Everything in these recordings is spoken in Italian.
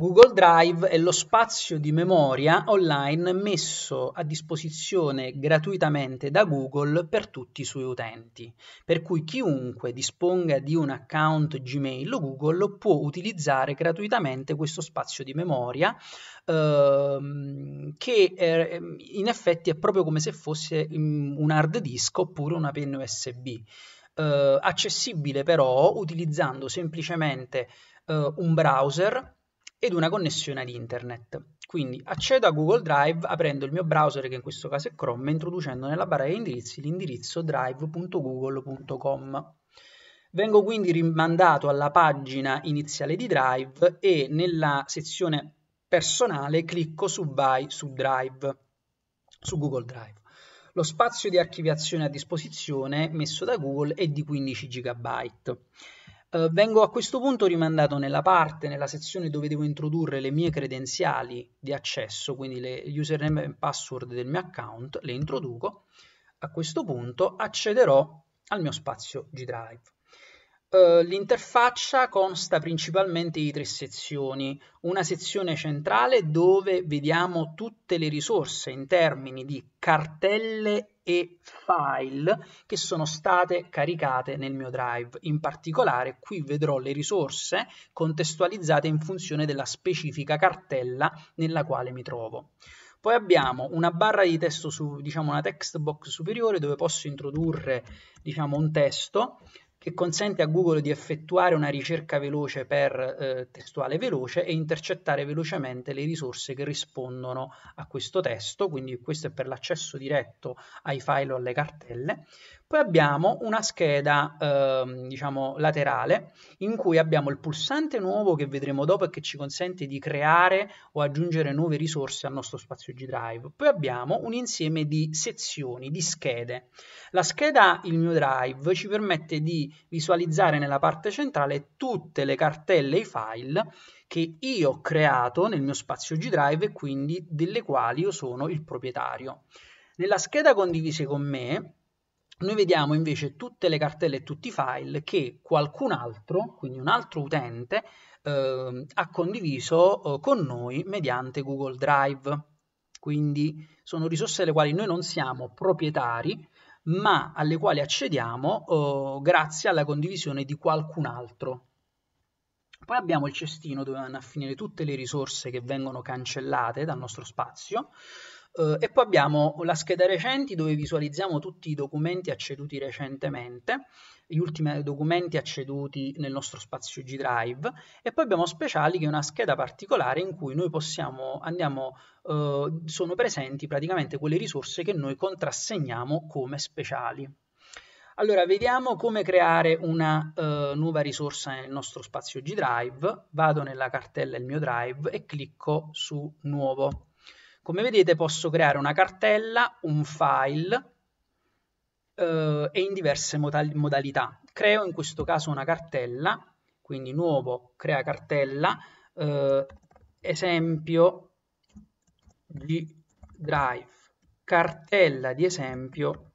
Google Drive è lo spazio di memoria online messo a disposizione gratuitamente da Google per tutti i suoi utenti, per cui chiunque disponga di un account Gmail o Google può utilizzare gratuitamente questo spazio di memoria ehm, che è, eh, in effetti è proprio come se fosse mm, un hard disk oppure una pen USB, eh, accessibile però utilizzando semplicemente eh, un browser ed una connessione ad internet. Quindi accedo a Google Drive aprendo il mio browser che in questo caso è Chrome e introducendo nella barra di indirizzi l'indirizzo drive.google.com. Vengo quindi rimandato alla pagina iniziale di Drive e nella sezione personale clicco su Vai su Drive, su Google Drive. Lo spazio di archiviazione a disposizione messo da Google è di 15 GB eh, vengo a questo punto rimandato nella parte, nella sezione dove devo introdurre le mie credenziali di accesso, quindi le username e password del mio account, le introduco. A questo punto accederò al mio spazio G Drive. Eh, l'interfaccia consta principalmente di tre sezioni, una sezione centrale dove vediamo tutte le risorse in termini di cartelle e file che sono state caricate nel mio drive. In particolare qui vedrò le risorse contestualizzate in funzione della specifica cartella nella quale mi trovo. Poi abbiamo una barra di testo su, diciamo una text box superiore dove posso introdurre, diciamo, un testo che consente a Google di effettuare una ricerca veloce per eh, testuale veloce e intercettare velocemente le risorse che rispondono a questo testo, quindi questo è per l'accesso diretto ai file o alle cartelle. Poi abbiamo una scheda, eh, diciamo, laterale in cui abbiamo il pulsante nuovo che vedremo dopo e che ci consente di creare o aggiungere nuove risorse al nostro spazio G-Drive. Poi abbiamo un insieme di sezioni, di schede. La scheda Il mio Drive ci permette di visualizzare nella parte centrale tutte le cartelle e i file che io ho creato nel mio spazio G-Drive e quindi delle quali io sono il proprietario. Nella scheda condivise con me noi vediamo invece tutte le cartelle e tutti i file che qualcun altro, quindi un altro utente, eh, ha condiviso eh, con noi mediante Google Drive. Quindi sono risorse alle quali noi non siamo proprietari, ma alle quali accediamo eh, grazie alla condivisione di qualcun altro. Poi abbiamo il cestino dove vanno a finire tutte le risorse che vengono cancellate dal nostro spazio. Eh, e poi abbiamo la scheda recenti dove visualizziamo tutti i documenti acceduti recentemente, gli ultimi documenti acceduti nel nostro spazio G Drive e poi abbiamo speciali che è una scheda particolare in cui noi possiamo, andiamo, eh, sono presenti praticamente quelle risorse che noi contrassegniamo come speciali. Allora, vediamo come creare una uh, nuova risorsa nel nostro spazio G Drive. Vado nella cartella Il mio Drive e clicco su Nuovo. Come vedete posso creare una cartella, un file eh, e in diverse modalità. Creo in questo caso una cartella, quindi nuovo, crea cartella, eh, esempio di drive, cartella di esempio,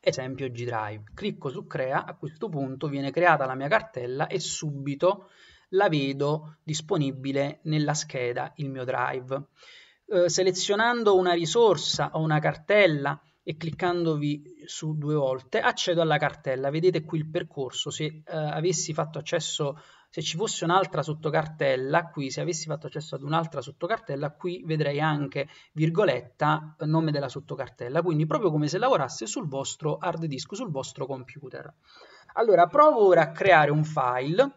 esempio G-Drive. Clicco su crea, a questo punto viene creata la mia cartella e subito la vedo disponibile nella scheda, il mio drive. Eh, selezionando una risorsa o una cartella e cliccandovi su due volte accedo alla cartella. Vedete qui il percorso, se eh, avessi fatto accesso se ci fosse un'altra sottocartella qui, se avessi fatto accesso ad un'altra sottocartella, qui vedrei anche virgoletta nome della sottocartella, quindi proprio come se lavorasse sul vostro hard disk, sul vostro computer. Allora, provo ora a creare un file.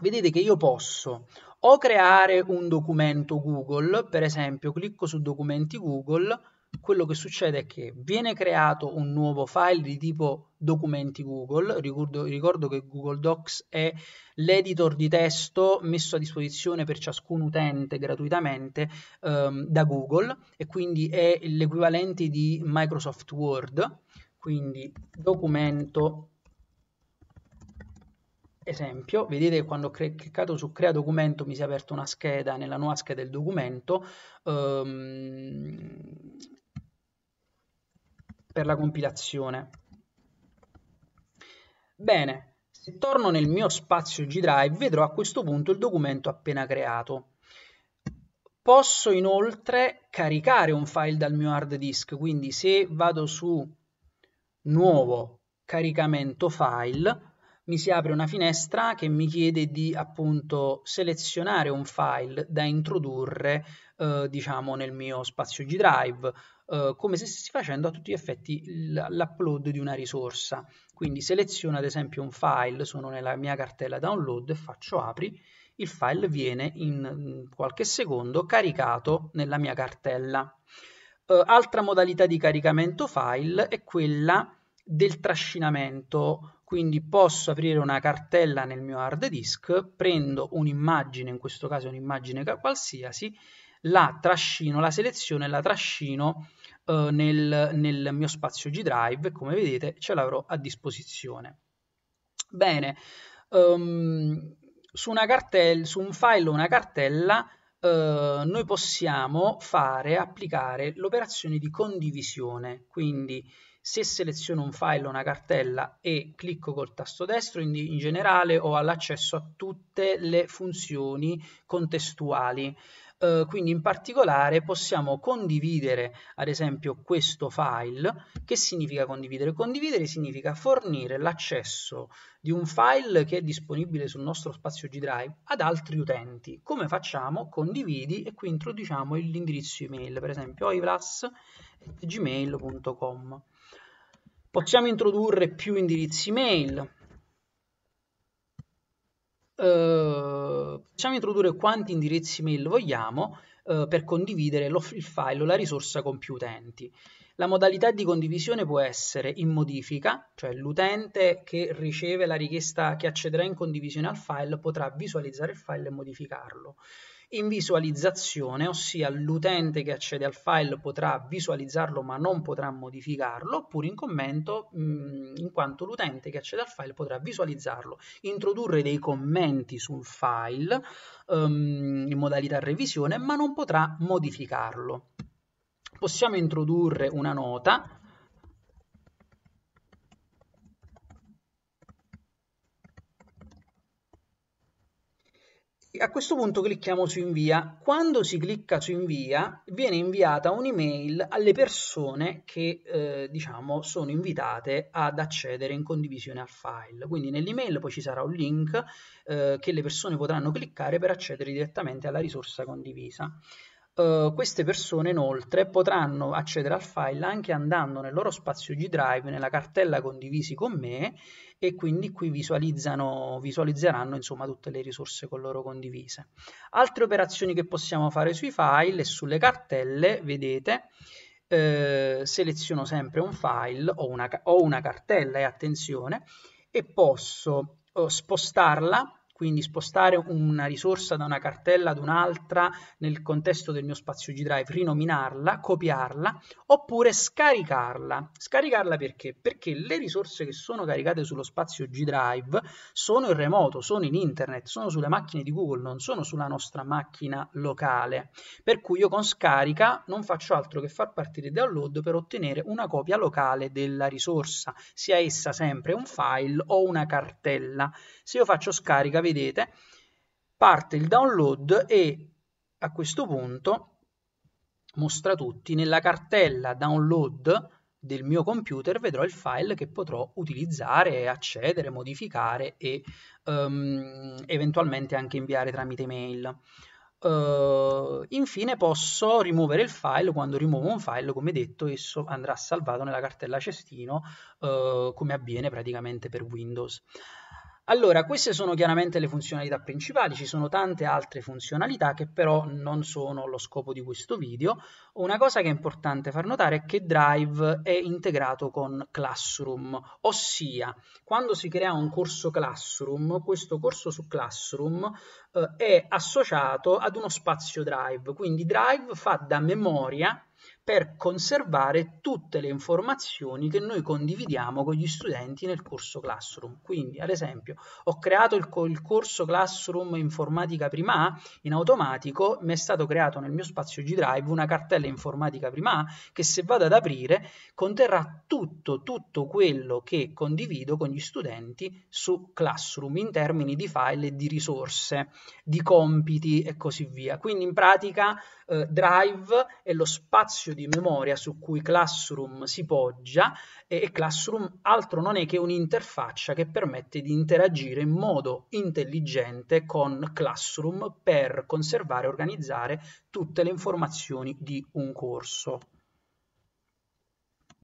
Vedete che io posso o creare un documento Google, per esempio clicco su documenti Google, quello che succede è che viene creato un nuovo file di tipo documenti Google, ricordo, ricordo che Google Docs è l'editor di testo messo a disposizione per ciascun utente gratuitamente ehm, da Google e quindi è l'equivalente di Microsoft Word, quindi documento Esempio, vedete che quando ho cliccato su crea documento mi si è aperta una scheda, nella nuova scheda del documento, ehm, per la compilazione. Bene, se torno nel mio spazio G-Drive vedrò a questo punto il documento appena creato. Posso inoltre caricare un file dal mio hard disk, quindi se vado su nuovo caricamento file, mi si apre una finestra che mi chiede di appunto selezionare un file da introdurre eh, diciamo nel mio spazio G Drive eh, come se stessi facendo a tutti gli effetti l'upload di una risorsa quindi seleziono ad esempio un file sono nella mia cartella download e faccio apri il file viene in mm, qualche secondo caricato nella mia cartella eh, altra modalità di caricamento file è quella del trascinamento quindi posso aprire una cartella nel mio hard disk, prendo un'immagine, in questo caso un'immagine qualsiasi, la trascino, la seleziono e la trascino eh, nel, nel, mio spazio G Drive e come vedete ce l'avrò a disposizione. Bene, um, su, cartella, su, un file o una cartella eh, noi possiamo fare, applicare l'operazione di condivisione, quindi se seleziono un file o una cartella e clicco col tasto destro, in, in generale ho l'accesso a tutte le funzioni contestuali. Uh, quindi in particolare possiamo condividere ad esempio questo file che significa condividere condividere significa fornire l'accesso di un file che è disponibile sul nostro spazio G Drive ad altri utenti come facciamo condividi e qui introduciamo l'indirizzo email per esempio oivlas.gmail.com Possiamo introdurre più indirizzi mail. Uh, possiamo introdurre quanti indirizzi mail vogliamo uh, per condividere lo, il file o la risorsa con più utenti. La modalità di condivisione può essere in modifica, cioè l'utente che riceve la richiesta che accederà in condivisione al file potrà visualizzare il file e modificarlo in visualizzazione, ossia l'utente che accede al file potrà visualizzarlo ma non potrà modificarlo, oppure in commento, mm, in quanto l'utente che accede al file potrà visualizzarlo, introdurre dei commenti sul file um, in modalità revisione, ma non potrà modificarlo. Possiamo introdurre una nota A questo punto clicchiamo su invia. Quando si clicca su invia viene inviata un'email alle persone che eh, diciamo sono invitate ad accedere in condivisione al file. Quindi nell'email poi ci sarà un link eh, che le persone potranno cliccare per accedere direttamente alla risorsa condivisa. Eh, queste persone inoltre potranno accedere al file anche andando nel loro spazio G Drive, nella cartella condivisi con me e quindi qui visualizzeranno insomma, tutte le risorse con loro condivise. Altre operazioni che possiamo fare sui file e sulle cartelle, vedete, eh, seleziono sempre un file o una, o una cartella e attenzione e posso eh, spostarla quindi spostare una risorsa da una cartella ad un'altra nel contesto del mio spazio G Drive, rinominarla, copiarla, oppure scaricarla. Scaricarla perché? Perché le risorse che sono caricate sullo spazio G Drive sono in remoto, sono in internet, sono sulle macchine di Google, non sono sulla nostra macchina locale. Per cui io con scarica non faccio altro che far partire il download per ottenere una copia locale della risorsa, sia essa sempre un file o una cartella. Se io faccio scarica, vedete vedete, parte il download e a questo punto mostra tutti nella cartella download del mio computer vedrò il file che potrò utilizzare, accedere, modificare e um, eventualmente anche inviare tramite mail. Uh, infine posso rimuovere il file, quando rimuovo un file come detto esso andrà salvato nella cartella cestino uh, come avviene praticamente per Windows. Allora, queste sono chiaramente le funzionalità principali, ci sono tante altre funzionalità che però non sono lo scopo di questo video. Una cosa che è importante far notare è che Drive è integrato con Classroom, ossia quando si crea un corso Classroom, questo corso su Classroom eh, è associato ad uno spazio Drive, quindi Drive fa da memoria per conservare tutte le informazioni che noi condividiamo con gli studenti nel corso Classroom. Quindi, ad esempio, ho creato il, il corso Classroom Informatica Prima A in automatico, mi è stato creato nel mio spazio G-Drive una cartella informatica prima A che se vado ad aprire conterrà tutto, tutto quello che condivido con gli studenti su Classroom in termini di file e di risorse, di compiti e così via. Quindi in pratica eh, Drive è lo spazio spazio di memoria su cui Classroom si poggia e Classroom altro non è che un'interfaccia che permette di interagire in modo intelligente con Classroom per conservare e organizzare tutte le informazioni di un corso.